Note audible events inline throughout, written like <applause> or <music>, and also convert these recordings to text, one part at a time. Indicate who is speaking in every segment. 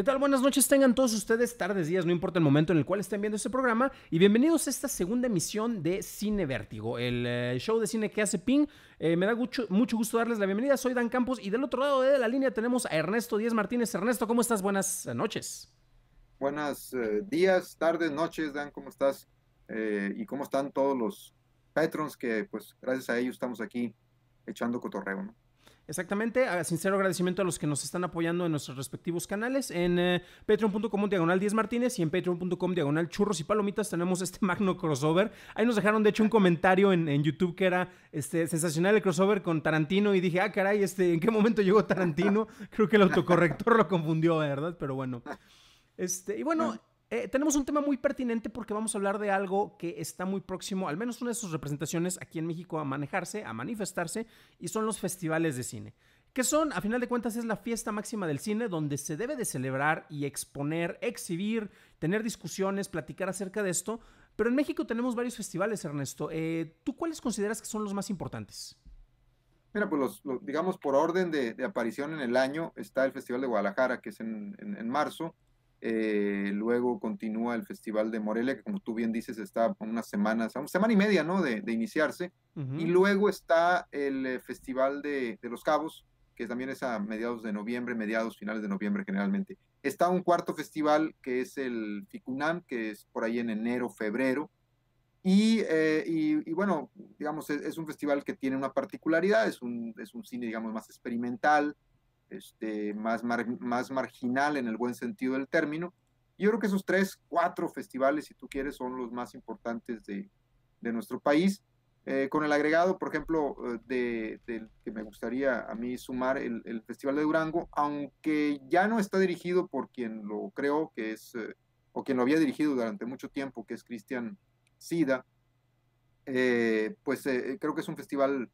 Speaker 1: ¿Qué tal? Buenas noches, tengan todos ustedes, tardes, días, no importa el momento en el cual estén viendo este programa. Y bienvenidos a esta segunda emisión de Cine Vértigo, el eh, show de cine que hace Ping. Eh, me da mucho, gusto darles la bienvenida, soy Dan Campos y del otro lado de la línea tenemos a Ernesto Díaz Martínez. Ernesto, ¿cómo estás? Buenas eh, noches.
Speaker 2: Buenas días, tardes, noches, Dan, ¿cómo estás? y cómo están todos los patrons que, pues, gracias a ellos estamos aquí echando cotorreo, ¿no?
Speaker 1: Exactamente. A sincero agradecimiento a los que nos están apoyando en nuestros respectivos canales. En eh, patreon.com diagonal 10 martínez y en patreon.com diagonal churros y palomitas tenemos este <laughs> magno crossover. Ahí nos dejaron, de hecho, un comentario en, YouTube que era este, sensacional el crossover con Tarantino. Y dije, ah, caray, este, ¿en qué momento llegó Tarantino? <laughs> Creo que el autocorrector lo confundió, ¿verdad? Pero bueno. Este, y bueno, eh, tenemos un tema muy pertinente porque vamos a hablar de algo que está muy próximo, al menos una de sus representaciones aquí en México, a manejarse, a manifestarse, y son los festivales de cine. Que son, a final de cuentas, es la fiesta máxima del cine donde se debe de celebrar y exponer, exhibir, tener discusiones, platicar acerca de esto. Pero en México tenemos varios festivales, Ernesto. Eh, ¿Tú cuáles consideras que son los más importantes?
Speaker 2: Mira, pues digamos por orden de, aparición en el año está el Festival de Guadalajara, que es en marzo eh, luego continúa el Festival de Morelia, que como tú bien dices, está unas semanas, una semana y media, ¿no? De, iniciarse. Y luego está el eh, Festival de, Los Cabos, que también es a mediados de noviembre, mediados, finales de noviembre generalmente. Está un cuarto festival que es el Ficunam, que es por ahí en enero, febrero. Y, eh, bueno, digamos, es, un festival que tiene una particularidad, es un, es un cine, digamos, más experimental, este, más, más marginal en el buen sentido del término. Yo creo que esos tres, cuatro festivales, si tú quieres, son los más importantes de, de nuestro país. Eh, con el agregado, por ejemplo, eh, de, que me gustaría a mí sumar el, el, Festival de Durango, aunque ya no está dirigido por quien lo creo que es, eh, o quien lo había dirigido durante mucho tiempo, que es Cristian Sida, pues creo que es un festival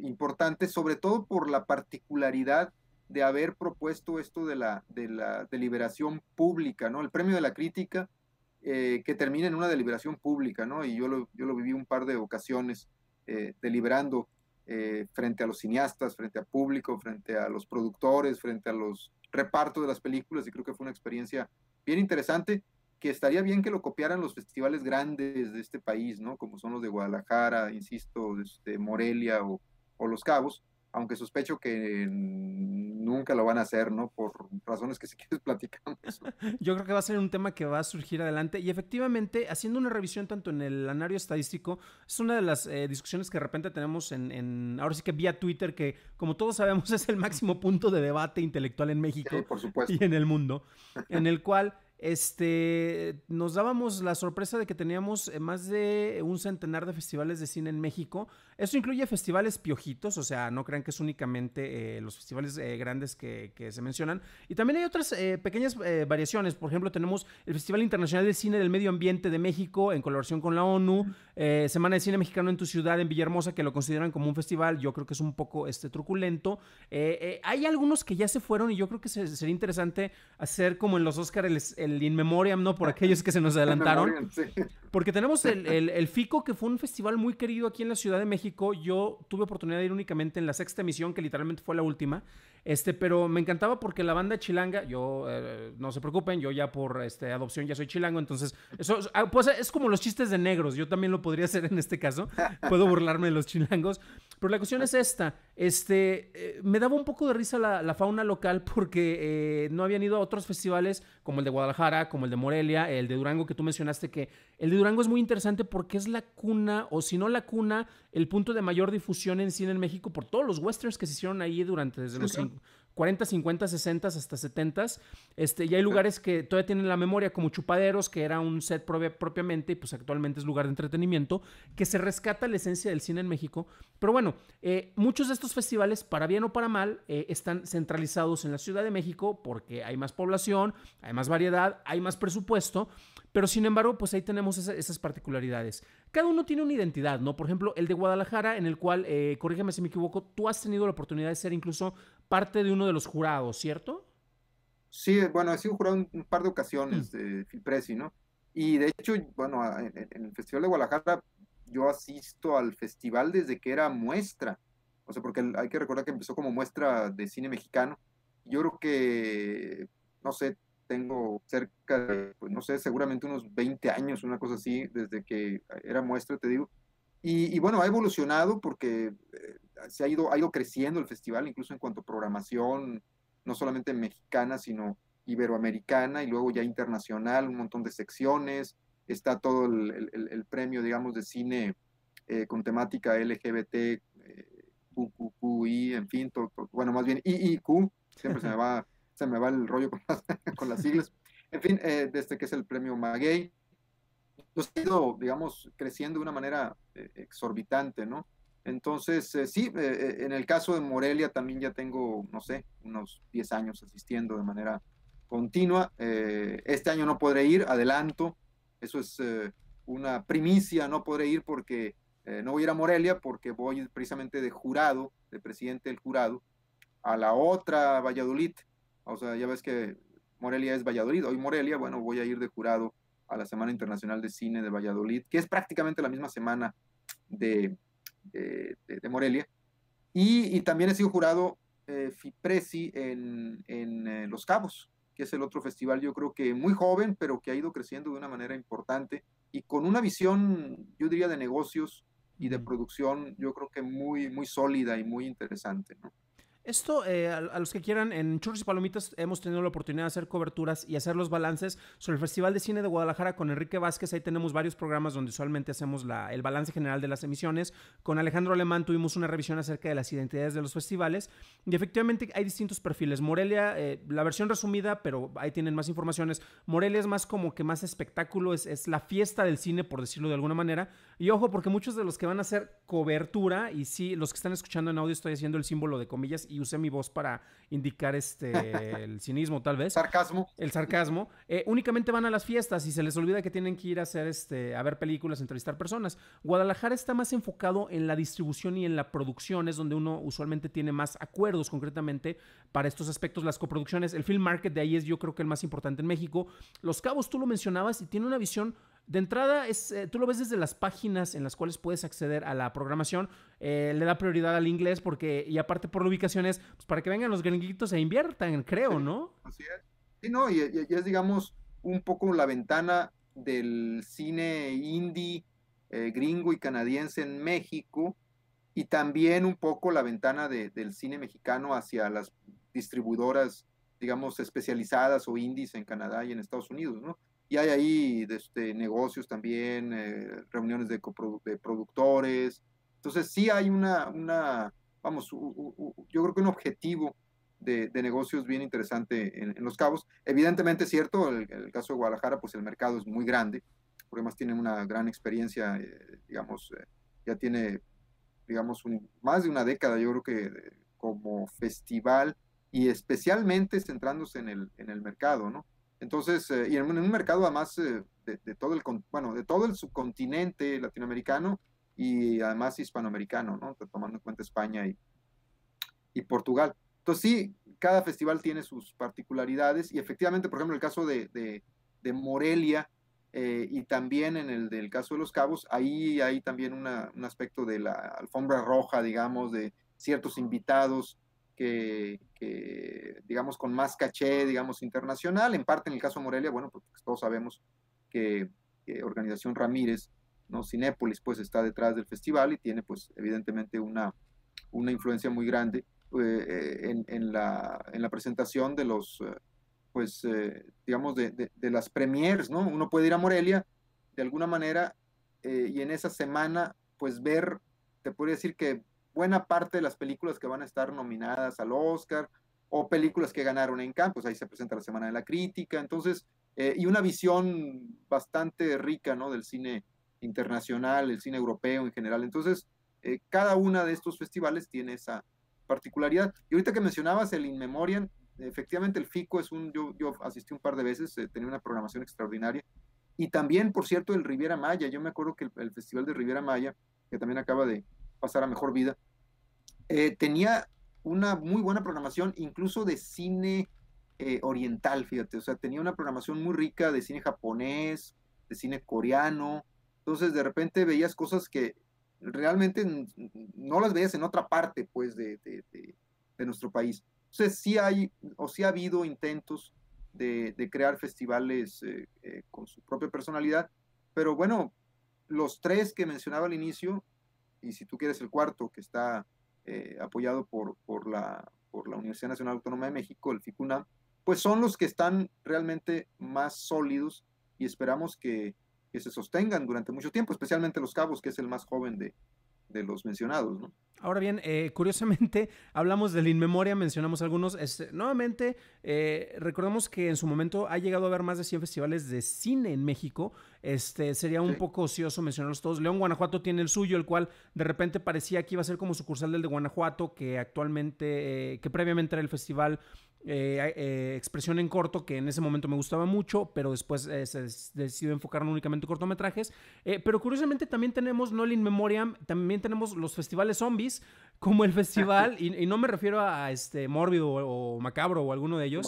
Speaker 2: importante, sobre todo por la particularidad de haber propuesto esto de la, de la deliberación pública, ¿no? El premio de la crítica eh, que termina en una deliberación pública, ¿no? Y yo lo, yo lo viví un par de ocasiones eh, deliberando eh, frente a los cineastas, frente a público, frente a los productores, frente a los repartos de las películas, y creo que fue una experiencia bien interesante que estaría bien que lo copiaran los festivales grandes de este país, ¿no? Como son los de Guadalajara, insisto, de este, Morelia o, o Los Cabos, aunque sospecho que nunca lo van a hacer, ¿no? Por razones que si <laughs> quieres platicamos. <laughs>
Speaker 1: Yo creo que va a ser un tema que va a surgir adelante y efectivamente, haciendo una revisión tanto en el anario estadístico, es una de las eh, discusiones que de repente tenemos en, en, ahora sí que vía Twitter, que como todos sabemos <laughs> es el máximo punto de debate intelectual en México y en el mundo, en el cual este, nos dábamos la sorpresa de que teníamos eh, más de un centenar de festivales de cine en México. Esto incluye festivales piojitos, o sea, no crean que es únicamente eh, los festivales eh, grandes que, se mencionan. Y también hay otras pequeñas variaciones. Por ejemplo, tenemos el Festival Internacional de Cine del Medio Ambiente de México en colaboración con la ONU, Semana de Cine Mexicano en tu ciudad, en Villahermosa, que lo consideran como un festival. Yo creo que es un poco este, truculento. hay algunos que ya se fueron y yo creo que sería interesante hacer como en los Oscars el el In Memoriam, ¿no? Por aquellos que se nos <laughs> adelantaron. Porque tenemos <laughs> el, el, FICO, que fue un festival muy querido aquí en la Ciudad de México. Yo tuve oportunidad de ir únicamente en la sexta emisión, que literalmente fue la última. Este, pero me encantaba porque la banda chilanga, yo, eh, no se preocupen, yo ya por este, adopción ya soy chilango, entonces, eso, ah, pues es como los chistes de negros, yo también lo podría hacer en este caso, puedo burlarme de los chilangos. Pero la cuestión es esta. Este, eh, me daba un poco de risa la, fauna local porque eh, no habían ido a otros festivales como el de Guadalajara, como el de Morelia, el de Durango que tú mencionaste que el de Durango es muy interesante porque es la cuna, o si no la cuna, el punto de mayor difusión en cine en México por todos los westerns que se hicieron ahí durante desde los, 40, 50, 60, hasta 70. Este, y hay lugares que todavía tienen la memoria, como Chupaderos, que era un set propiamente, y pues actualmente es lugar de entretenimiento, que se rescata la esencia del cine en México. Pero bueno, eh, muchos de estos festivales, para bien o para mal, eh, están centralizados en la Ciudad de México porque hay más población, hay más variedad, hay más presupuesto. Pero sin embargo, pues ahí tenemos esas particularidades. Cada uno tiene una identidad, ¿no? Por ejemplo, el de Guadalajara, en el cual, eh, corrígeme si me equivoco, tú has tenido la oportunidad de ser incluso parte de uno de los jurados, ¿cierto?
Speaker 2: Sí, bueno, he sido jurado un, par de ocasiones, mm. de eh, ¿no? Y de hecho, bueno, en, el Festival de Guadalajara yo asisto al festival desde que era muestra. O sea, porque hay que recordar que empezó como muestra de cine mexicano. Yo creo que, no sé, tengo cerca de, pues, no sé, seguramente unos 20 años, una cosa así, desde que era muestra, te digo. Y, bueno, ha evolucionado porque eh, se ha ido, ha ido creciendo el festival, incluso en cuanto a programación, no solamente mexicana, sino iberoamericana y luego ya internacional, un montón de secciones, está todo el, el, premio, digamos, de cine eh, con temática LGBT, eh, QQQI, en fin, bueno, más bien IIQ, siempre se me va, se me va el rollo con las, <laughs> siglas, en fin, desde eh, este que es el premio Maguey, pues, ha ido, digamos, creciendo de una manera exorbitante, ¿no? Entonces, eh, sí, eh, eh, en el caso de Morelia también ya tengo, no sé, unos 10 años asistiendo de manera continua. este año no podré ir, adelanto, eso es una primicia, no podré ir porque no voy a ir a Morelia porque voy precisamente de jurado, de presidente del jurado, a la otra Valladolid. O sea, ya ves que Morelia es Valladolid, hoy Morelia, bueno, voy a ir de jurado a la Semana Internacional de Cine de Valladolid, que es prácticamente la misma semana de eh, de, Morelia. Y, también he sido jurado eh, FIPRESI en, eh, Los Cabos, que es el otro festival, yo creo que muy joven, pero que ha ido creciendo de una manera importante y con una visión, yo diría, de negocios y de producción, yo creo que muy, muy sólida y muy interesante. ¿no?
Speaker 1: Esto, eh, a, los que quieran, en Churros y Palomitas hemos tenido la oportunidad de hacer coberturas y hacer los balances sobre el Festival de Cine de Guadalajara con Enrique Vázquez. Ahí tenemos varios programas donde usualmente hacemos la, el balance general de las emisiones. Con Alejandro Alemán tuvimos una revisión acerca de las identidades de los festivales. Y efectivamente hay distintos perfiles. Morelia, eh, la versión resumida, pero ahí tienen más informaciones. Morelia es más como que más espectáculo, es, es la fiesta del cine, por decirlo de alguna manera. Y ojo, porque muchos de los que van a hacer cobertura, y sí, los que están escuchando en audio estoy haciendo el símbolo de comillas y usé mi voz para indicar este, el cinismo tal vez. Sarcasmo. El sarcasmo. Eh, únicamente van a las fiestas y se les olvida que tienen que ir a hacer, este, a ver películas, entrevistar personas. Guadalajara está más enfocado en la distribución y en la producción, es donde uno usualmente tiene más acuerdos concretamente para estos aspectos, las coproducciones. El film market de ahí es yo creo que el más importante en México. Los Cabos, tú lo mencionabas y tiene una visión de entrada, es, eh, tú lo ves desde las páginas en las cuales puedes acceder a la programación, eh, le da prioridad al inglés porque, y aparte por la ubicaciones, pues para que vengan los gringuitos e inviertan, creo, ¿no?
Speaker 2: Así es. Sí, no, y, es, digamos, un poco la ventana del cine indie eh, gringo y canadiense en México y también un poco la ventana del cine mexicano hacia las distribuidoras, digamos, especializadas o indies en Canadá y en Estados Unidos, ¿no? Y hay ahí este, negocios también, eh, reuniones de productores, entonces sí hay una, una vamos, yo creo que un objetivo de, negocios bien interesante en, Los Cabos. Evidentemente es cierto, el, el caso de Guadalajara, pues el mercado es muy grande, porque además tiene una gran experiencia, eh, digamos, eh, ya tiene, digamos, más de una década, yo creo que como festival y especialmente centrándose en el, en el mercado, ¿no? Entonces, eh, y en, un mercado además de, todo el, bueno, de todo el subcontinente latinoamericano y además hispanoamericano, ¿no? Tomando en cuenta España y, y Portugal. Entonces sí, cada festival tiene sus particularidades y efectivamente, por ejemplo, el caso de, de, de Morelia eh, y también en el del caso de Los Cabos, ahí hay también un aspecto de la alfombra roja, digamos, de ciertos invitados que, que, digamos, con más caché, digamos, internacional. En parte en el caso de Morelia, bueno, porque todos sabemos que Organización Ramírez ¿no? Cinépolis pues está detrás del festival y tiene pues evidentemente una, una influencia muy grande eh, en, la, presentación de los, eh, pues eh, digamos, de, las premiers, ¿no? Uno puede ir a Morelia de alguna manera y en esa semana pues ver, te podría decir que buena parte de las películas que van a estar nominadas al Oscar o películas que ganaron en Cannes, pues, ahí se presenta la Semana de la Crítica, entonces, y una visión bastante rica, ¿no? Del cine internacional, el cine europeo en general. Entonces, eh, cada una de estos festivales tiene esa particularidad. Y ahorita que mencionabas el In Memoriam, efectivamente el FICO es un, yo, yo asistí un par de veces, eh, tenía una programación extraordinaria. Y también, por cierto, el Riviera Maya, yo me acuerdo que el, Festival de Riviera Maya, que también acaba de pasar a Mejor Vida, eh, tenía una muy buena programación, incluso de cine oriental, fíjate, o sea, tenía una programación muy rica de cine japonés, de cine coreano, entonces de repente veías cosas que realmente no las veías en otra parte, pues, de, de, nuestro país. Entonces sí hay, o sí ha habido intentos de, crear festivales eh, eh, con su propia personalidad. Pero bueno, los tres que mencionaba al inicio, y si tú quieres el cuarto, que está eh, apoyado por, por, la, por la Universidad Nacional Autónoma de México, el FICUNAM, pues son los que están realmente más sólidos y esperamos que, que se sostengan durante mucho tiempo, especialmente Los Cabos, que es el más joven de, los mencionados,
Speaker 1: Ahora bien, eh, curiosamente, <laughs> hablamos del Inmemoria, mencionamos algunos. Este, nuevamente, eh, recordemos que en su momento ha llegado a haber más de 100 festivales de cine en México. Este, sería un poco ocioso mencionarlos todos. León, Guanajuato tiene el suyo, el cual de repente parecía que iba a ser como sucursal del de Guanajuato, que actualmente, eh, que previamente era el festival eh, eh, expresión en corto que en ese momento me gustaba mucho, pero después eh, se decidió enfocar únicamente en cortometrajes. pero curiosamente también tenemos No In Memoriam, también tenemos los festivales zombies, <laughs> como el festival, y, no me refiero a este Mórbido o, Macabro o alguno de ellos.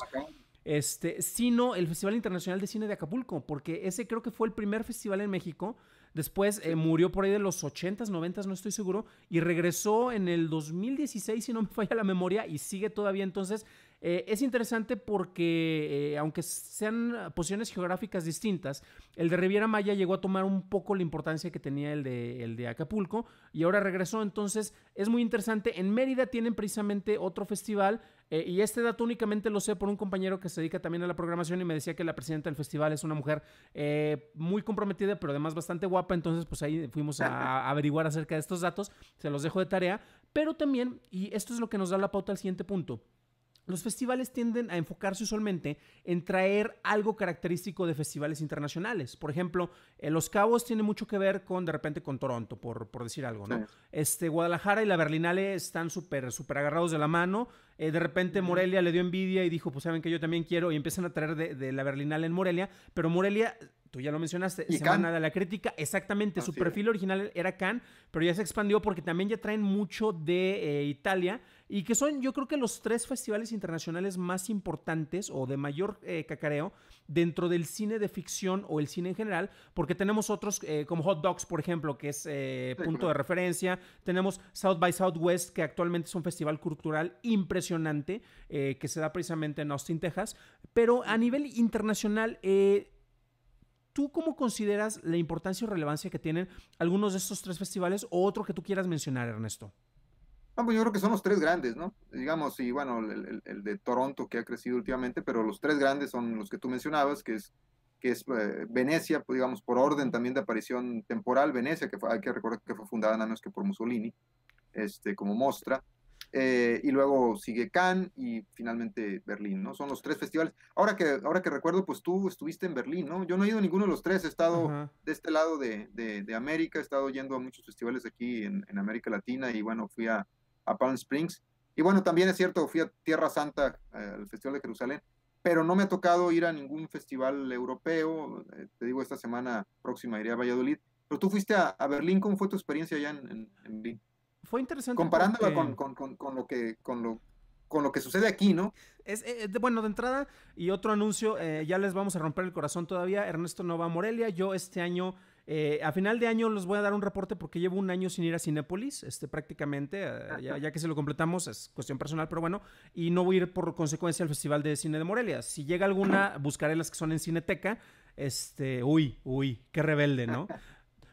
Speaker 1: Este, sino el Festival Internacional de Cine de Acapulco, porque ese creo que fue el primer festival en México. Después murió por ahí de los 80s, 90s, no estoy seguro, y regresó en el 2016, si no me falla la memoria, y sigue todavía. Entonces, eh, es interesante porque, eh, aunque sean posiciones geográficas distintas, el de Riviera Maya llegó a tomar un poco la importancia que tenía el de, de Acapulco y ahora regresó. Entonces, es muy interesante. En Mérida tienen precisamente otro festival. Eh, y este dato únicamente lo sé por un compañero que se dedica también a la programación y me decía que la presidenta del festival es una mujer muy comprometida, pero además bastante guapa. Entonces, pues ahí fuimos a, averiguar acerca de estos datos. Se los dejo de tarea. Pero también, y esto es lo que nos da la pauta al siguiente punto. Los festivales tienden a enfocarse usualmente en traer algo característico de festivales internacionales. Por ejemplo, eh, Los Cabos tiene mucho que ver con, de repente, con Toronto, por, por decir algo, ¿no? Este, Guadalajara y la Berlinale están súper, súper agarrados de la mano. Eh, de repente Morelia le dio envidia y dijo, pues saben que yo también quiero, y empiezan a traer de la Berlinale en Morelia, pero Morelia Tú ya lo mencionaste, Semana de la Crítica, exactamente, su perfil original era Cannes, pero ya se expandió porque también ya traen mucho de eh, Italia y que son yo creo que los tres festivales internacionales más importantes o de mayor eh, cacareo dentro del cine de ficción o el cine en general, porque tenemos otros eh, como Hot Dogs, por ejemplo, que es punto de referencia, tenemos South by Southwest, que actualmente es un festival cultural impresionante que se da precisamente en Austin, Texas, pero a nivel internacional... ¿Tú cómo consideras la importancia o relevancia que tienen algunos de estos tres festivales o otro que tú quieras mencionar, Ernesto?
Speaker 2: Ah, pues yo creo que son los tres grandes, ¿no? Digamos, y bueno, el, de Toronto que ha crecido últimamente, pero los tres grandes son los que tú mencionabas, que es, que es eh, Venecia, pues, digamos, por orden también de aparición temporal, Venecia, que hay que recordar que fue fundada nada menos que por Mussolini, este, como mostra. Eh, y luego sigue Cannes y finalmente Berlín, ¿no? Son los tres festivales. Ahora que, ahora que recuerdo, pues tú estuviste en Berlín, ¿no? Yo no he ido a ninguno de los tres, he estado de este lado de, de, América, he estado yendo a muchos festivales aquí en, en América Latina y bueno, fui a, a, Palm Springs. Y bueno, también es cierto, fui a Tierra Santa, eh, al Festival de Jerusalén, pero no me ha tocado ir a ningún festival europeo. Eh, te digo, esta semana próxima iré a Valladolid. Pero tú fuiste a, a Berlín, ¿cómo fue tu experiencia allá en, en Berlín? fue interesante. Comparándola con, lo que, con, lo, con lo que sucede aquí, ¿no?
Speaker 1: Es, eh, eh, bueno, de entrada, y otro anuncio, eh, ya les vamos a romper el corazón todavía. Ernesto Nova Morelia, yo este año, a final de año les voy a dar un reporte porque llevo un año sin ir a Cinépolis, este, prácticamente, ya, que se lo completamos, es cuestión personal, pero bueno, y no voy a ir por consecuencia al Festival de Cine de Morelia. Si llega alguna, buscaré las que son en Cineteca. Este, uy, uy, qué rebelde, ¿no?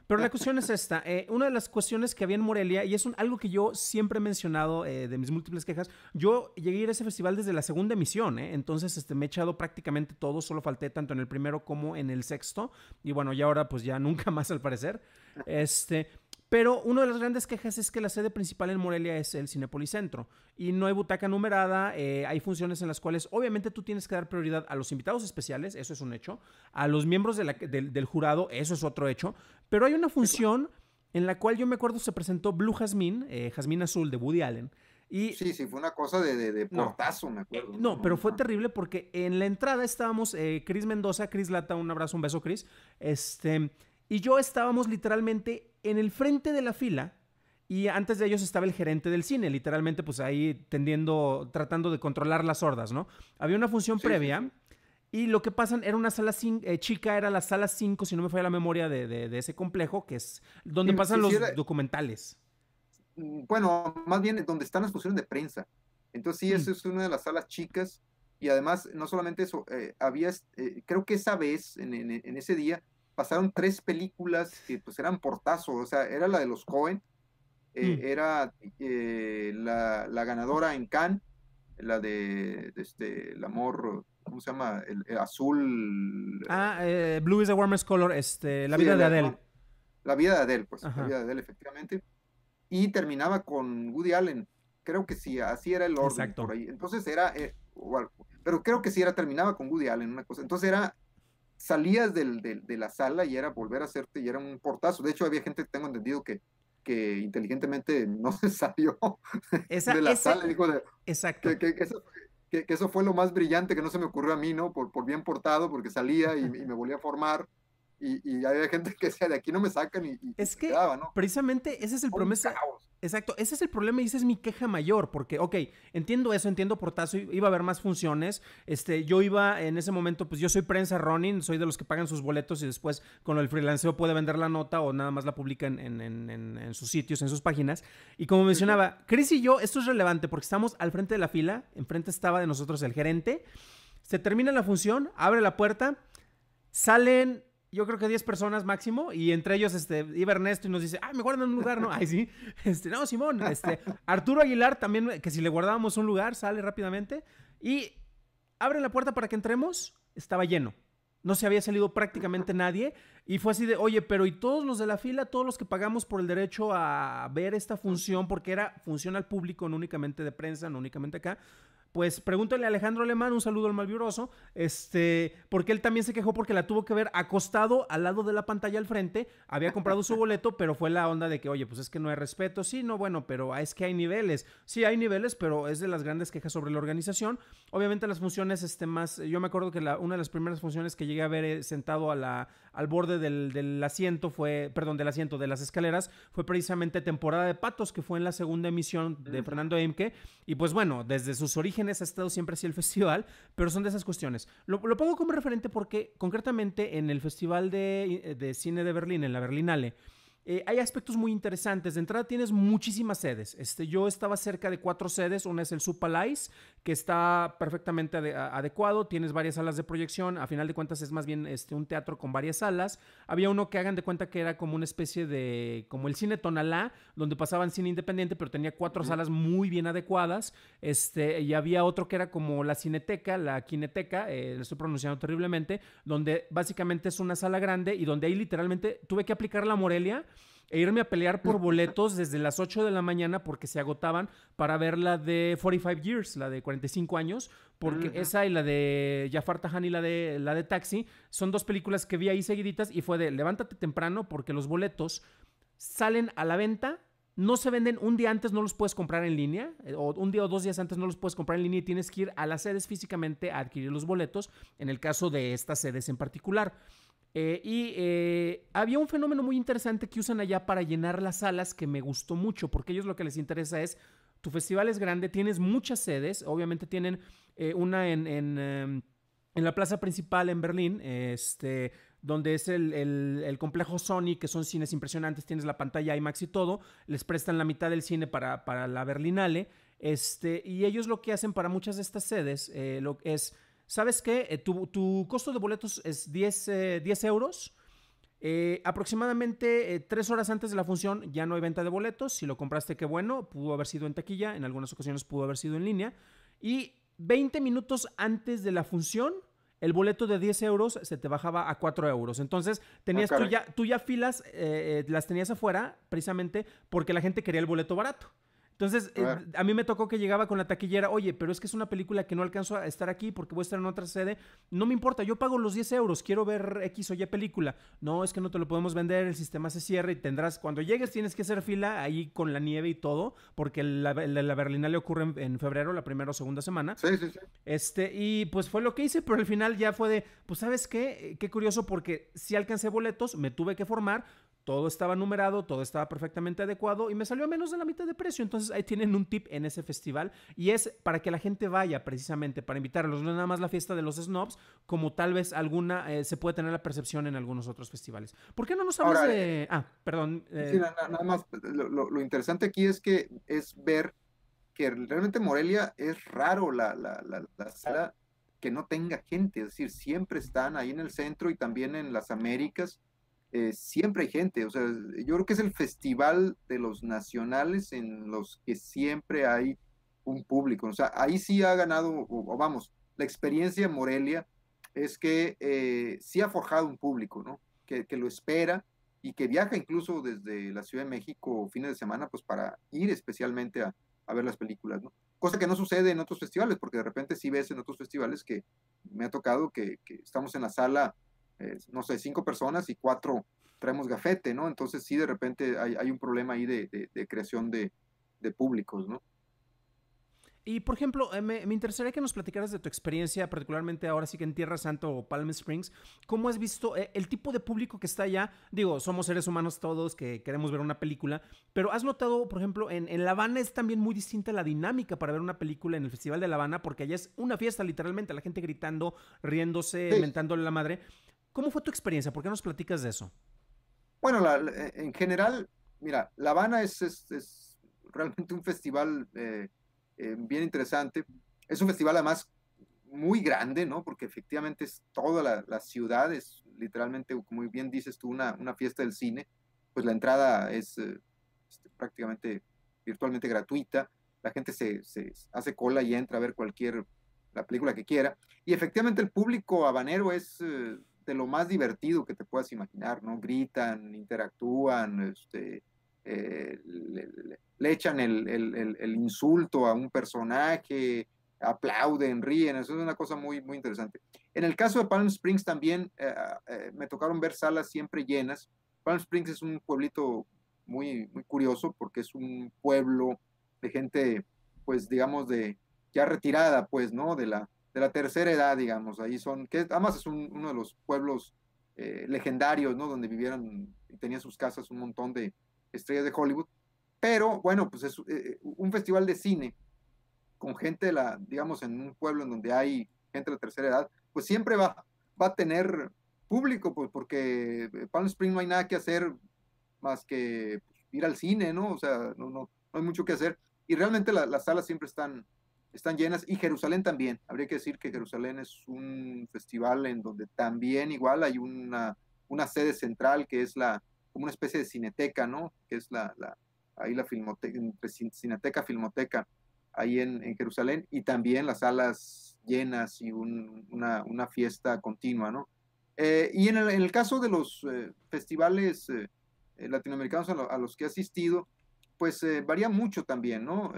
Speaker 1: Pero la cuestión es esta. Eh, una de las cuestiones que había en Morelia, y es algo que yo siempre he mencionado eh, de mis múltiples quejas, yo llegué a ir a ese festival desde la segunda emisión, eh, entonces este, me he echado prácticamente todo, solo falté tanto en el primero como en el sexto, y bueno, ya ahora pues ya nunca <laughs> más al parecer. Este, pero una de las grandes quejas es que la sede principal en Morelia es el Cinepolis Centro y no hay butaca numerada, hay funciones en las cuales obviamente tú tienes que dar prioridad a los invitados especiales, eso es un hecho, a los miembros del jurado, eso es otro hecho, pero hay una función en la cual yo me acuerdo se presentó Blue Jasmine, eh, Jasmine Azul de Woody Allen.
Speaker 2: Y, sí, sí, fue una cosa de, de, portazo, no, me acuerdo. no, pero
Speaker 1: fue terrible porque en la entrada estábamos eh, Chris Mendoza, Chris Lata, un abrazo, un beso, Chris. Este, y yo estábamos literalmente en el frente de la fila. Y antes de ellos estaba el gerente del cine, literalmente, pues ahí tendiendo, tratando de controlar las hordas, ¿no? Había una función previa. Y lo que pasan era una sala eh, chica, era la sala 5, si no me falla la memoria de, ese complejo, que es donde pasan los
Speaker 2: documentales. Mm, bueno, más bien donde están las funciones de prensa. Entonces sí, mm. eso es una de las salas chicas. Y además, no solamente eso, eh, había, eh, creo que esa vez, en, ese día, pasaron tres películas que pues eran portazo, o sea, era la de los Cohen, mm. era la, ganadora en Cannes, la de, este, El amor ¿cómo se llama? El, azul. Ah, eh, Blue is the warmest color, este,
Speaker 1: la vida de Adele.
Speaker 2: La, vida de Adele, pues, la vida de Adele, efectivamente. Y terminaba con Woody Allen. Creo que sí, así era el orden por ahí. Entonces era, eh, pero creo que sí era, terminaba con Woody Allen, una cosa. Entonces era, salías de la sala y era volver a hacerte, y era un portazo. De hecho, había gente, tengo entendido, que, que inteligentemente <laughs> no se salió de la sala. Dijo de, exacto. Que, que, eso fue lo más brillante que no se me ocurrió a mí, ¿no? Por, por bien portado, porque salía y, me volvía a formar. Y, y, había gente que decía, de aquí no me sacan y, es que precisamente ese es
Speaker 1: el promesa, Exacto, ese es el problema y esa es mi queja mayor, porque, ok, entiendo eso, entiendo portazo, iba a haber más funciones, este, yo iba en ese momento, pues yo soy prensa running, soy de los que pagan sus boletos y después con el freelanceo puede vender la nota o nada más la publica en, en sus sitios, en sus páginas. Y como mencionaba, Chris y yo, esto es relevante porque estamos al frente de la fila, enfrente estaba de nosotros el gerente, se termina la función, abre la puerta, salen yo creo que 10 personas máximo, y entre ellos este, iba Ernesto y nos dice, ah, me guardan un lugar, ¿no? <laughs> Ay, sí, este, no, Simón, este, Arturo Aguilar también, que si le guardábamos un lugar, sale rápidamente, y abre la puerta para que entremos, estaba lleno. No se había salido prácticamente nadie. Y fue así de, oye, pero ¿y todos los de la fila, todos los que pagamos por el derecho a ver esta función, porque era función al público, no únicamente de prensa, no únicamente acá, pues pregúntale a Alejandro Alemán, un saludo al malviroso, este, porque él también se quejó porque la tuvo que ver acostado al lado de la pantalla al frente, había comprado su <laughs> boleto, pero fue la onda de que, oye, pues es que no hay respeto, sí, no, bueno, pero ah, es que hay niveles, sí, hay niveles, pero es de las grandes quejas sobre la organización. Obviamente las funciones, este, más, yo me acuerdo que una de las primeras funciones que llegué a ver eh, sentado al borde del, asiento fue, perdón, del asiento de las escaleras, fue precisamente temporada de patos, que fue en la segunda emisión de Fernando Emke, y pues bueno, desde sus orígenes, ha estado siempre así el <laughs> festival, pero son de esas cuestiones. Lo, pongo como referente porque concretamente en el Festival de, eh, de Cine de Berlín, en la Berlinale, eh, hay aspectos muy interesantes. De entrada tienes muchísimas sedes. Este, yo estaba cerca de cuatro sedes. Una es el Supalice, que está perfectamente adecuado. Tienes varias salas de proyección. A final de cuentas es más bien este, un teatro con varias salas. Había uno que hagan de cuenta que era como una especie de... como el cine Tonalá, donde pasaban cine independiente, pero tenía cuatro salas muy bien adecuadas. Este, y había otro que era como la Cineteca, la Kineteca, eh, lo estoy pronunciando terriblemente, donde básicamente es una sala grande y donde ahí literalmente tuve que aplicar la Morelia e irme a pelear por boletos desde las 8 de la mañana porque se agotaban para ver la de 45 Years, la de 45 años, porque esa y la de Jafar Tahan y la de, la de Taxi son dos películas que vi ahí seguiditas y fue de levántate temprano porque los boletos salen a la venta no se venden un día antes, no los puedes comprar en línea, eh, o un día o dos días antes no los puedes comprar en línea y tienes que ir a las sedes físicamente a adquirir los boletos, en el caso de estas sedes en particular. Eh, y eh, había un fenómeno muy interesante que usan allá para llenar las salas que me gustó mucho, porque ellos lo que les interesa es, tu festival es grande, tienes muchas sedes, obviamente tienen eh, una em, en, la plaza principal en Berlín, este, donde es el, complejo Sony, que son cines impresionantes, tienes la pantalla IMAX y todo, les prestan la mitad del cine para, la Berlinale, este, y ellos lo que hacen para muchas de estas sedes lo, es ¿sabes qué? Eh, tu, costo de boletos es 10, eh, euros. Eh, aproximadamente tres horas antes de la función ya no hay venta de boletos. Si lo compraste, qué bueno. Pudo haber sido en taquilla, en algunas ocasiones pudo haber sido en línea. Y 20 minutos antes de la función, el boleto de 10 euros se te bajaba a 4 euros. Entonces, tenías ah, tú, ya, tú ya filas, las tenías afuera precisamente porque la gente quería el boleto barato. Entonces, eh, a mí me tocó que llegaba con la taquillera, oye, pero es que es una película que no alcanzo a estar aquí porque voy a estar en otra sede. No me importa, yo pago los 10 euros, quiero ver X o Y película. No, es que no te lo podemos vender, el sistema se cierra y tendrás, cuando llegues tienes que hacer fila ahí con la nieve y todo, porque la, la, le ocurre en, febrero, la primera o segunda semana. Sí, sí, sí. Este, y pues fue lo que hice, pero al final ya fue de, pues sabes qué, eh, qué curioso porque si alcancé boletos, me tuve que formar todo estaba numerado, todo estaba perfectamente adecuado y me salió a menos de la mitad de precio. Entonces ahí tienen un tip en ese festival y es para que la gente vaya precisamente, para invitarlos. No es nada más la fiesta de los snobs, como tal vez alguna eh, se puede tener la percepción en algunos otros festivales. ¿Por qué no nos hablamos de... ah, perdón. Sí, eh, nada, más,
Speaker 2: lo, interesante aquí es que es ver que realmente Morelia es raro la, la sala que no tenga gente, es decir, siempre están ahí en el centro y también en las Américas eh, siempre hay gente, o sea, yo creo que es el festival de los nacionales en los que siempre hay un público, o sea, ahí sí ha ganado, o, vamos, la experiencia en Morelia es que eh, sí ha forjado un público, ¿no? Que, lo espera y que viaja incluso desde la Ciudad de México fines de semana, pues para ir especialmente a, ver las películas, ¿no? Cosa que no sucede en otros festivales, porque de repente sí ves en otros festivales que me ha tocado que, que estamos en la sala no sé, cinco personas y cuatro traemos gafete, ¿no? Entonces sí, de repente hay, un problema ahí de, creación de, de, públicos, ¿no?
Speaker 1: Y por ejemplo, eh, me, interesaría que nos platicaras de tu experiencia, particularmente ahora sí que en Tierra Santo o Palm Springs. ¿Cómo has visto eh, el tipo de público que está allá? Digo, somos seres humanos todos que queremos ver una película, pero has notado, por ejemplo, en, La Habana es también muy distinta la dinámica para ver una película en el Festival de La Habana, porque allá es una fiesta literalmente, la gente gritando, riéndose, mentándole la madre. ¿Cómo fue tu experiencia? ¿Por qué nos platicas de eso?
Speaker 2: Bueno, eh, en general, mira, La Habana es, realmente un festival eh, eh, bien interesante. Es un festival además muy grande, ¿no? Porque efectivamente es toda la, ciudad, es literalmente, como bien dices tú, una, fiesta del cine. Pues la entrada es este, prácticamente virtualmente gratuita. La gente se, se, hace cola y entra a ver cualquier la película que quiera. Y efectivamente el público habanero es lo más divertido que te puedas imaginar, ¿no? Gritan, interactúan, este, eh, le, echan el, insulto a un personaje, aplauden, ríen, eso es una cosa muy, muy interesante. En el caso de Palm Springs también eh, eh, me tocaron ver salas siempre llenas. Palm Springs es un pueblito muy, muy curioso porque es un pueblo de gente, pues digamos, de ya retirada, pues, ¿no? De la, de la tercera edad, digamos, ahí son, que además es uno de los pueblos eh, legendarios, ¿no? Donde vivieron y tenían sus casas un montón de estrellas de Hollywood. Pero bueno, pues es eh, eh, un festival de cine con gente, de la, digamos, en un pueblo en donde hay gente de la tercera edad, pues siempre va, va a tener público, pues porque Palm Spring no hay nada que hacer más que pues, ir al cine, ¿no? O sea, no, no, hay mucho que hacer. Y realmente las salas siempre están están llenas y Jerusalén también. Habría que decir que Jerusalén es un festival en donde también igual hay una, sede central que es la, como una especie de cineteca, ¿no? Que es la, ahí la filmoteca, pues, cineteca, filmoteca, ahí en, Jerusalén y también las salas llenas y una, fiesta continua, ¿no? Eh, y en el, caso de los eh, festivales eh, latinoamericanos a, a, los que he asistido, pues varía mucho también, ¿no?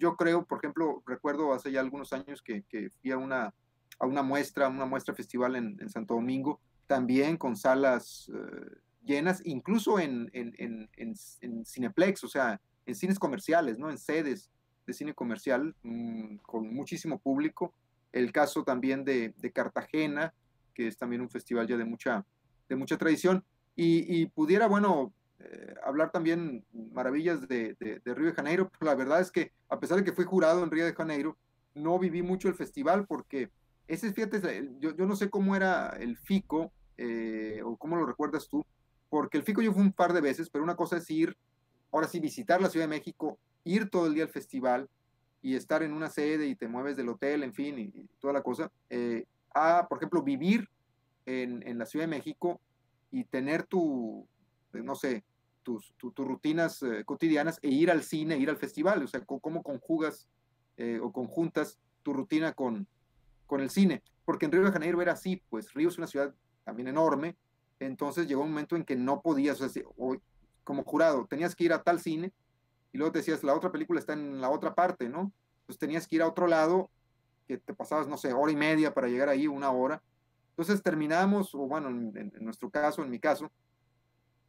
Speaker 2: yo creo, por ejemplo, recuerdo hace ya algunos años que, que fui a una, a una muestra, una muestra festival en, Santo Domingo, también con salas eh, llenas, incluso en, en, en, Cineplex, o sea, en cines comerciales, ¿no? En sedes de cine comercial, mm, con muchísimo público. El caso también de, Cartagena, que es también un festival ya de mucha, de mucha tradición. Y, y pudiera, bueno, eh, hablar también maravillas de, Río de Janeiro. pero pues, La verdad es que, a pesar de que fui jurado en Río de Janeiro, no viví mucho el festival porque ese, fíjate, yo, yo no sé cómo era el FICO eh, o cómo lo recuerdas tú, porque el FICO yo fui un par de veces, pero una cosa es ir, ahora sí, visitar la Ciudad de México, ir todo el día al festival y estar en una sede y te mueves del hotel, en fin, y, toda la cosa, eh, a, por ejemplo, vivir en, en la Ciudad de México y tener tu, no sé, tus, rutinas eh, cotidianas e ir al cine, ir al festival, o sea, cómo conjugas eh, o conjuntas tu rutina con, con el cine. Porque en Río de Janeiro era así, pues Río es una ciudad también enorme, entonces llegó un momento en que no podías, o sea, como jurado, tenías que ir a tal cine y luego te decías, la otra película está en la otra parte, ¿no? Entonces pues tenías que ir a otro lado, que te pasabas, no sé, hora y media para llegar ahí, una hora. Entonces terminamos, o bueno, en nuestro caso, en mi caso,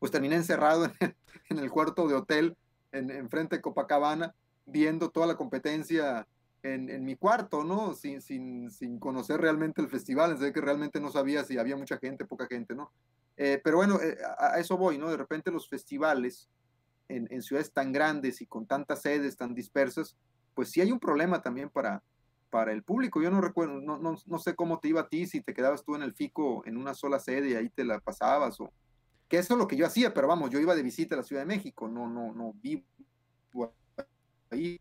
Speaker 2: pues terminé encerrado en, el cuarto de hotel en, frente de Copacabana, viendo toda la competencia en, mi cuarto, ¿no? Sin, sin, sin, conocer realmente el festival, en que realmente no sabía si había mucha gente, poca gente, ¿no? Eh, pero bueno, eh, a, eso voy, ¿no? De repente los festivales en, ciudades tan grandes y con tantas sedes tan dispersas, pues sí hay un problema también para, para el público. Yo no recuerdo, no, no, no sé cómo te iba a ti, si te quedabas tú en el FICO en una sola sede y ahí te la pasabas o, que eso es lo que yo hacía, pero vamos, yo iba de visita a la Ciudad de México, no, no, no vivo ahí.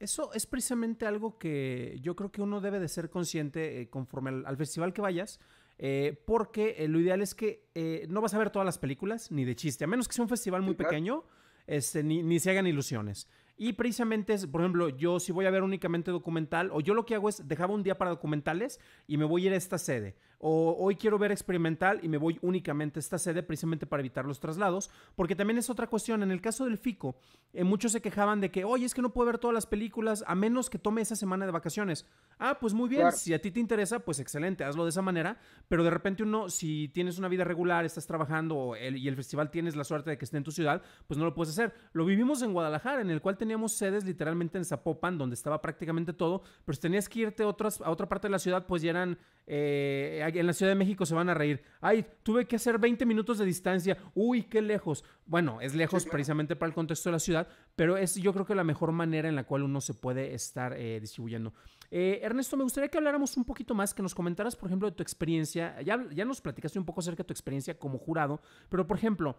Speaker 2: Eso es precisamente algo
Speaker 1: que yo creo que uno debe de ser consciente eh, conforme al, festival que vayas, eh, porque eh, lo ideal es que no vas a ver todas las películas, ni de chiste, a menos que sea un festival muy pequeño, este, ni, ni se hagan ilusiones. Y precisamente por ejemplo, yo si voy a ver únicamente documental, o yo lo que hago es dejaba un día para documentales y me voy a ir a esta sede o hoy quiero ver experimental y me voy únicamente a esta sede precisamente para evitar los traslados, porque también es otra cuestión, en el caso del FICO, en eh, muchos se quejaban de que, oye, es que no puedo ver todas las películas a menos que tome esa semana de vacaciones. Ah, pues muy bien, si a ti te interesa, pues excelente, hazlo de esa manera, pero de repente uno, si tienes una vida regular, estás trabajando y el festival tienes la suerte de que esté en tu ciudad, pues no lo puedes hacer. Lo vivimos en Guadalajara, en el cual teníamos sedes literalmente en Zapopan, donde estaba prácticamente todo, pero si tenías que irte a, otra parte de la ciudad, pues ya eran... Eh, en la Ciudad de México se van a reír. Ay, tuve que hacer 20 minutos de distancia. Uy, qué lejos. Bueno, es lejos precisamente para el contexto de la ciudad, pero es yo creo que la mejor manera en la cual uno se puede estar eh, distribuyendo. Eh, Ernesto, me gustaría que habláramos un poquito más, que nos comentaras, por ejemplo, de tu experiencia. Ya, ya nos platicaste un poco acerca de tu experiencia como jurado, pero por ejemplo,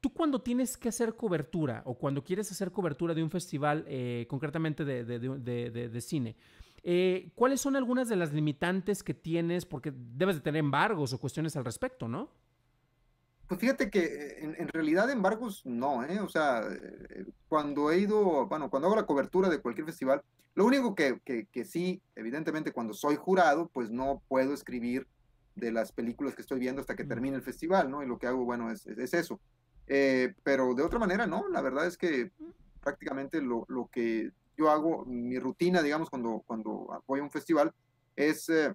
Speaker 1: Tú cuando tienes que hacer cobertura o cuando quieres hacer cobertura de un festival, eh, concretamente de, de, de, de, cine, eh, ¿Cuáles son algunas de las limitantes que tienes? Porque debes de tener embargos o cuestiones al respecto, ¿no?
Speaker 2: Pues fíjate que eh, en, realidad embargos no, ¿eh? O sea, eh, cuando he ido, bueno, cuando hago la cobertura de cualquier festival, lo único que, que, sí, evidentemente cuando soy jurado, pues no puedo escribir de las películas que estoy viendo hasta que mm. termine el festival, ¿no? Y lo que hago, bueno, es, eso. pero de otra manera, no, la verdad es que mm. prácticamente lo, lo, que yo hago, mi rutina, digamos, cuando, cuando voy a un festival, es eh,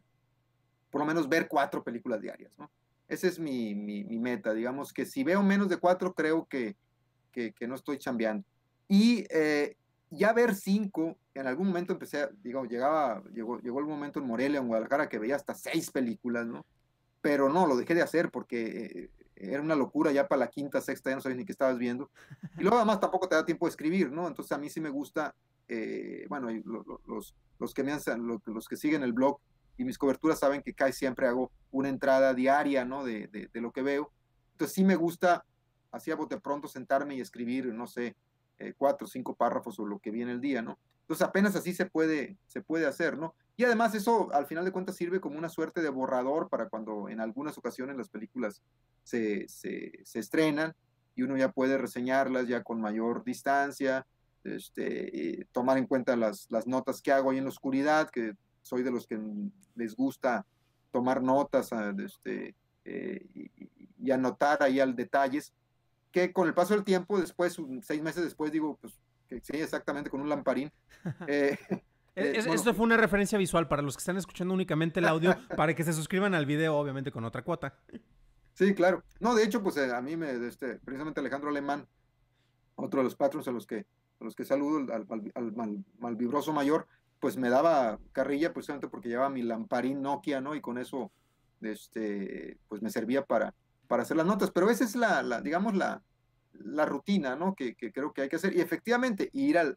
Speaker 2: por lo menos ver cuatro películas diarias, ¿no? Esa es mi, meta, digamos, que si veo menos de cuatro, creo que, no estoy chambeando. Y eh, ya ver cinco, en algún momento empecé, digamos, llegaba, llegó, llegó el momento en Morelia, en Guadalajara, que veía hasta seis películas, ¿no? Pero no, lo dejé de hacer porque eh, era una locura ya para la quinta, sexta, ya no sabes ni qué estabas viendo. Y luego además tampoco te da tiempo de escribir, ¿no? Entonces a mí sí me gusta eh, bueno, los, los, que me han, los, que siguen el blog y mis coberturas saben que casi siempre hago una entrada diaria, ¿no? De, lo que veo. Entonces sí me gusta, así a bote pronto, sentarme y escribir, no sé, eh, cuatro o cinco párrafos o lo que viene el día, ¿no? Entonces apenas así se puede, se puede hacer, ¿no? Y además eso al final de cuentas sirve como una suerte de borrador para cuando en algunas ocasiones las películas se, se estrenan y uno ya puede reseñarlas ya con mayor distancia, este, tomar en cuenta las, notas que hago ahí en la oscuridad, que soy de los que les gusta tomar notas ah, este, eh, y, anotar ahí al detalles, que con el paso del tiempo, después, seis meses después, digo, pues que sí, exactamente, con un lamparín. <laughs> Eh, <laughs> e, eh, esto
Speaker 1: fue una referencia visual para los que están escuchando únicamente el audio, <laughs> para que se suscriban al video, obviamente con otra cuota.
Speaker 2: Sí, claro. No, de hecho, pues a mí me, este, precisamente Alejandro Alemán, otro de los patrons a los que los que saludo, al, mal, malvibroso mayor, pues me daba carrilla precisamente porque llevaba mi lamparín Nokia, ¿no? Y con eso, este, pues me servía para, para hacer las notas. Pero esa es la, digamos, la, rutina, ¿no? Que, creo que hay que hacer. Y efectivamente, ir al,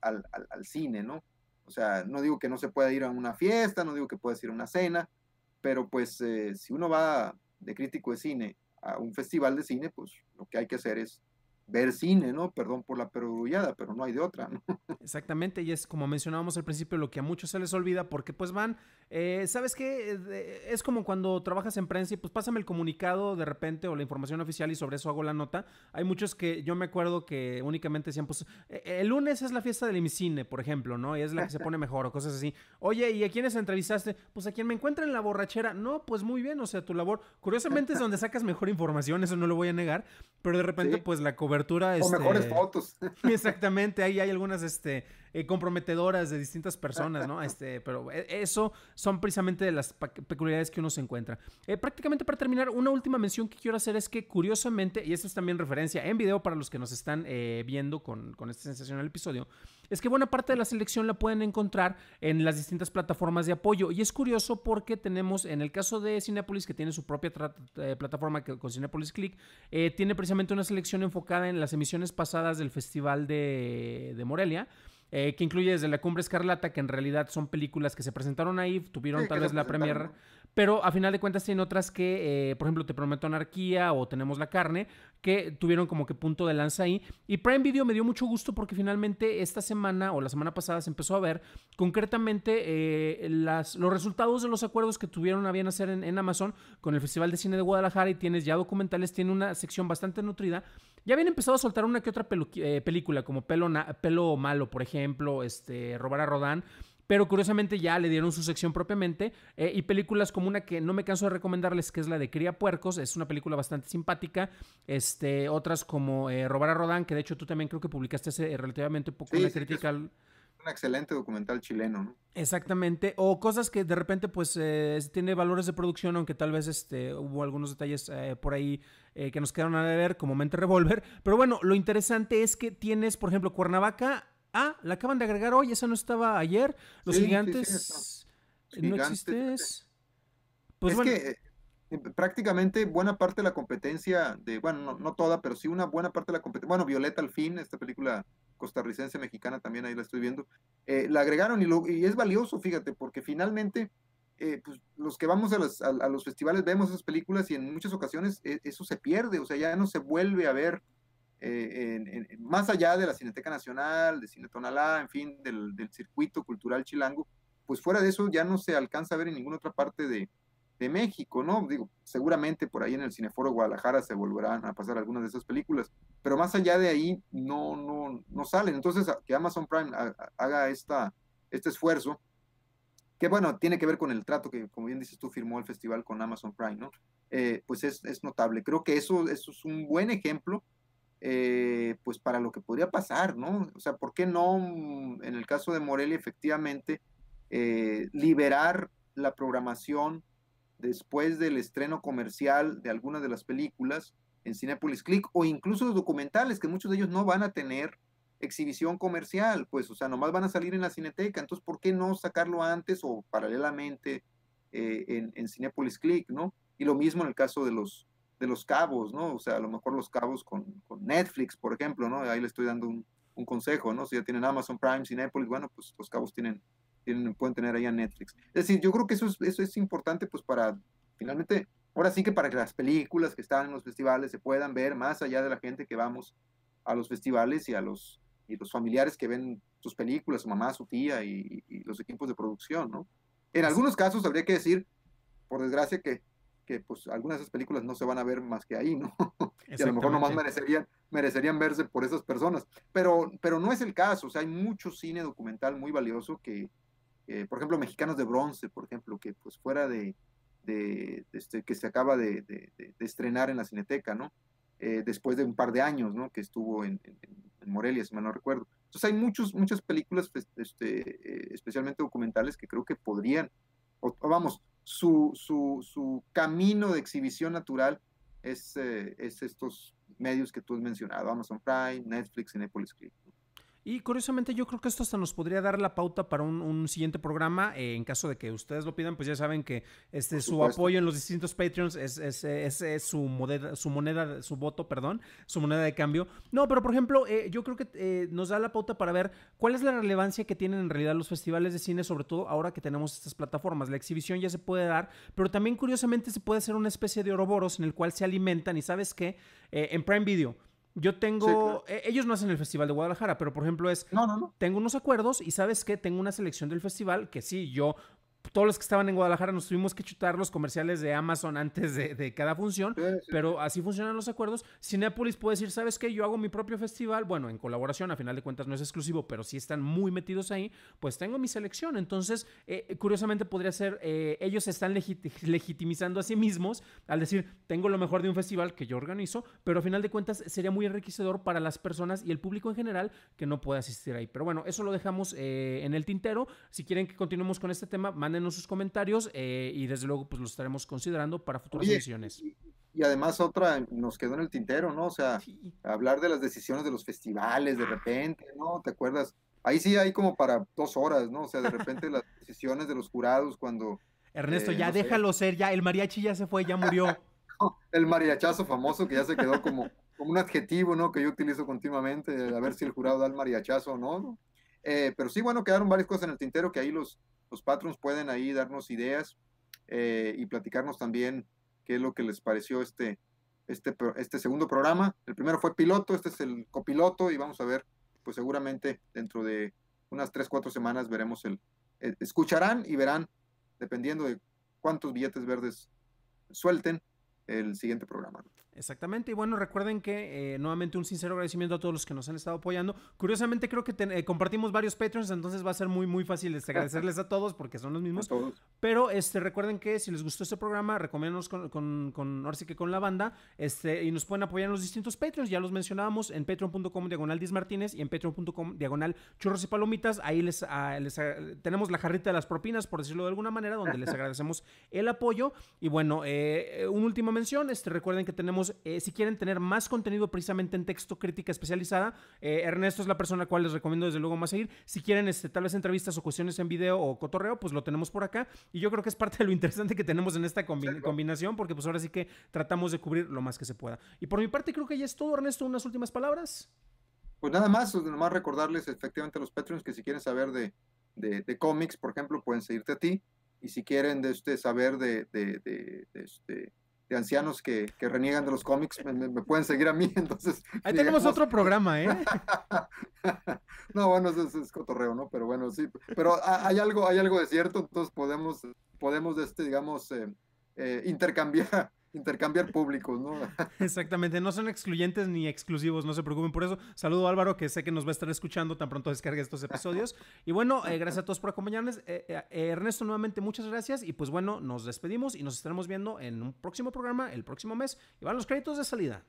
Speaker 2: cine, ¿no? O sea, no digo que no se pueda ir a una fiesta, no digo que puedas ir a una cena, pero pues eh, si uno va de crítico de cine a un festival de cine, pues lo que hay que hacer es ver cine, ¿no? Perdón por la perogrullada, pero no hay de otra, ¿no?
Speaker 1: Exactamente, y es como mencionábamos al principio, lo que a muchos se les olvida, porque pues van, eh, ¿sabes qué? Eh, es como cuando trabajas en prensa y pues pásame el comunicado de repente o la información oficial y sobre eso hago la nota. Hay muchos que yo me acuerdo que únicamente decían, pues e-, el lunes es la fiesta del cine, por ejemplo, ¿no? Y es la que se pone mejor o cosas así. Oye, ¿y a quiénes entrevistaste? Pues a quien me encuentra en la borrachera. No, pues muy bien, o sea, tu labor. Curiosamente es donde sacas mejor información, eso no lo voy a negar, pero de repente pues la cobertura o mejores este, fotos. <laughs> Exactamente, ahí hay algunas este, eh, comprometedoras de distintas personas, ¿no? Este, pero e, eso son precisamente las peculiaridades que uno se encuentra. Eh, prácticamente para terminar, una última mención que quiero hacer es que curiosamente, y esto es también referencia en video para los que nos están eh, viendo con, con este sensacional episodio, es que buena parte de la selección la pueden encontrar en las distintas plataformas de apoyo. Y es curioso porque tenemos, en el caso de Cinepolis, que tiene su propia plataforma que, con Cinepolis Click, tiene precisamente una selección enfocada en las emisiones pasadas del Festival de Morelia. Eh, que incluye desde La Cumbre Escarlata, que en realidad son películas que se presentaron ahí, tuvieron tal vez la premier, pero a final de cuentas tienen otras que, eh, por ejemplo, Te Prometo Anarquía o Tenemos la Carne, que tuvieron como que punto de lanza ahí. Y Prime Video me dio mucho gusto porque finalmente esta semana o la semana pasada se empezó a ver concretamente eh, las, los resultados de los acuerdos que tuvieron a bien hacer en, Amazon con el Festival de Cine de Guadalajara y tienes ya documentales, tiene una sección bastante nutrida. Ya habían empezado a soltar una que otra eh, película, como Pelo, Pelo Malo, por ejemplo, este, Robar a Rodán. Pero curiosamente ya le dieron su sección propiamente. Eh, y películas como una que no me canso de recomendarles, que es la de Cría Puercos. Es una película bastante simpática. Este, otras como eh, Robar a Rodán, que de hecho tú también creo que publicaste hace eh, relativamente poco una crítica
Speaker 2: un excelente documental chileno, ¿no?
Speaker 1: Exactamente, o cosas que de repente pues tiene valores de producción, aunque tal vez este, hubo algunos detalles por ahí que nos quedaron a ver como Mente Revolver, pero bueno, lo interesante es que tienes, por ejemplo, Cuernavaca Ah, la acaban de agregar hoy, esa no estaba ayer. Los gigantes. no
Speaker 2: pues es que eh, eh, prácticamente buena parte de la competencia de, bueno, no, toda, pero sí una buena parte de la competencia. Bueno, Violeta al fin, esta película costarricense mexicana también ahí la estoy viendo. Eh, la agregaron y, y es valioso, fíjate, porque finalmente pues, los que vamos a los, festivales vemos esas películas y en muchas ocasiones eso se pierde, o sea, ya no se vuelve a ver eh, en, más allá de la Cineteca Nacional, de Cine Tonalá, en fin, del, circuito cultural chilango, pues fuera de eso ya no se alcanza a ver en ninguna otra parte de, México, ¿no? Digo, seguramente por ahí en el Cineforo Guadalajara se volverán a pasar algunas de esas películas, pero más allá de ahí no, no, no salen. Entonces, que Amazon Prime haga esta, este esfuerzo, que bueno, tiene que ver con el trato que, como bien dices tú, firmó el festival con Amazon Prime, ¿no? Eh, pues es, es, notable. Creo que eso, eso es un buen ejemplo eh, pues para lo que podría pasar, ¿no? O sea, ¿por qué no, mm, en el caso de Morelia, efectivamente, eh, liberar la programación después del estreno comercial de algunas de las películas en Cinepolis Click o incluso los documentales, que muchos de ellos no van a tener exhibición comercial, pues, o sea, nomás van a salir en la cineteca, entonces, ¿por qué no sacarlo antes o paralelamente eh, en, en Cinepolis Click, ¿no? Y lo mismo en el caso de los, de los cabos, ¿no? O sea, a lo mejor los cabos con, Netflix, por ejemplo, ¿no? Ahí le estoy dando un, consejo, ¿no? Si ya tienen Amazon Prime, Cinepolis, bueno, pues los cabos tienen, pueden tener ahí Netflix. Es decir, yo creo que eso es, eso es importante, pues para, finalmente, ahora sí que para que las películas que están en los festivales se puedan ver más allá de la gente que vamos a los festivales y a los, y los familiares que ven sus películas, su mamá, su tía y los equipos de producción, ¿no? En algunos casos habría que decir, por desgracia, que pues algunas de esas películas no se van a ver más que ahí, ¿no? <laughs> y a lo mejor nomás merecerían, merecerían verse por esas personas, pero, pero no es el caso, o sea, hay mucho cine documental muy valioso que, eh, por ejemplo, Mexicanos de Bronce, por ejemplo, que pues fuera de, de, este, que se acaba de, estrenar en la Cineteca, ¿no? Eh, después de un par de años, ¿no? Que estuvo en, Morelia, si mal no recuerdo. Entonces hay muchos, muchas películas, pues, este, eh, especialmente documentales, que creo que podrían, o, vamos, su, su, camino de exhibición natural es, eh, es estos medios que tú has mencionado, Amazon Prime, Netflix, y Netflix Click.
Speaker 1: Y curiosamente yo creo que esto hasta nos podría dar la pauta para un, siguiente programa. Eh, en caso de que ustedes lo pidan, pues ya saben que este su apoyo en los distintos Patreons es, su, moneda, su moneda, su voto, perdón, su moneda de cambio. No, pero por ejemplo, eh, yo creo que eh, nos da la pauta para ver cuál es la relevancia que tienen en realidad los festivales de cine, sobre todo ahora que tenemos estas plataformas. La exhibición ya se puede dar, pero también curiosamente se puede hacer una especie de oroboros en el cual se alimentan y sabes qué, en Prime Video yo tengo, e, ellos no hacen el Festival de Guadalajara, pero por ejemplo es, no, no, no. tengo unos acuerdos y sabes qué, tengo una selección del festival que sí, yo todos los que estaban en Guadalajara nos tuvimos que chutar los comerciales de Amazon antes de, cada función, pero así funcionan los acuerdos. Cinepolis puede decir, ¿sabes qué? Yo hago mi propio festival, bueno, en colaboración, a final de cuentas no es exclusivo, pero sí están muy metidos ahí, pues tengo mi selección. Entonces, eh, curiosamente podría ser, ellos eh, ellos están legitimizando a sí mismos al decir, tengo lo mejor de un festival que yo organizo, pero a final de cuentas sería muy enriquecedor para las personas y el público en general que no puede asistir ahí. Pero bueno, eso lo dejamos eh, en el tintero. Si quieren que continuemos con este tema, manden en sus comentarios eh, y desde luego pues los estaremos considerando para futuras decisiones
Speaker 2: Y, además otra nos quedó en el tintero, ¿no? O sea, hablar de las decisiones de los festivales de repente, ¿no? ¿Te acuerdas? Ahí sí hay como para dos horas, ¿no? O sea, de repente las <laughs> decisiones de los jurados cuando... Ernesto, eh, ya déjalo
Speaker 1: ser, ya el mariachi ya se fue, ya murió.
Speaker 2: <laughs> el mariachazo famoso que ya se quedó como, un adjetivo, ¿no? Que yo utilizo continuamente, a ver si el jurado da el mariachazo o no. Eh, pero sí, bueno, quedaron varias cosas en el tintero que ahí los, los patrons pueden ahí darnos ideas eh, y platicarnos también qué es lo que les pareció este, este, este segundo programa. El primero fue piloto, este es el copiloto y vamos a ver, pues seguramente dentro de unas tres, cuatro semanas veremos el, eh, escucharán y verán, dependiendo de cuántos billetes verdes suelten, el siguiente programa.
Speaker 1: Exactamente, y bueno, recuerden que eh, nuevamente un sincero agradecimiento a todos los que nos han estado apoyando. Curiosamente creo que eh, compartimos varios Patreons, entonces va a ser muy muy fácil este, agradecerles a todos porque son los mismos. Pero este, recuerden que si les gustó este programa, recomiéndanos con, con, ahora sí que con la banda este, y nos pueden apoyar en los distintos Patreons, ya los mencionábamos en patreon.com diagonal Martínez y en patreon.com diagonal churros y palomitas. Ahí les, ah, ah, tenemos la jarrita de las propinas, por decirlo de alguna manera, donde les <laughs> agradecemos el apoyo. Y bueno, eh, eh, una última mención, este, recuerden que tenemos eh, si quieren tener más contenido precisamente en texto crítica especializada, eh, Ernesto es la persona a la cual les recomiendo desde luego más seguir. Si quieren este, tal vez entrevistas o cuestiones en video o cotorreo, pues lo tenemos por acá. Y yo creo que es parte de lo interesante que tenemos en esta combinación, porque pues ahora sí que tratamos de cubrir lo más que se pueda. Y por mi parte creo que ya es todo, Ernesto, unas últimas palabras.
Speaker 2: Pues nada más, pues, más recordarles efectivamente a los Patreons que si quieren saber de, de, cómics, por ejemplo, pueden seguirte a ti. Y si quieren de este, saber de, de, de este, ancianos que, reniegan de los cómics me, pueden seguir a mí, <laughs> entonces... Ahí tenemos otro programa, ¿eh? <laughs> no, bueno, eso, es, cotorreo, ¿no? Pero bueno, sí, pero hay algo, hay algo de cierto, entonces podemos, podemos este, digamos, eh, eh intercambiar intercambiar públicos, ¿no? <laughs>
Speaker 1: Exactamente, no son excluyentes ni exclusivos, no se preocupen por eso. Saludo Álvaro, que sé que nos va a estar escuchando tan pronto descargue estos <laughs> episodios. Y bueno, eh, gracias a todos por acompañarnos. Eh, eh, Ernesto, nuevamente muchas gracias. Y pues bueno, nos despedimos y nos estaremos viendo en un próximo programa el próximo mes. Y van los créditos de salida.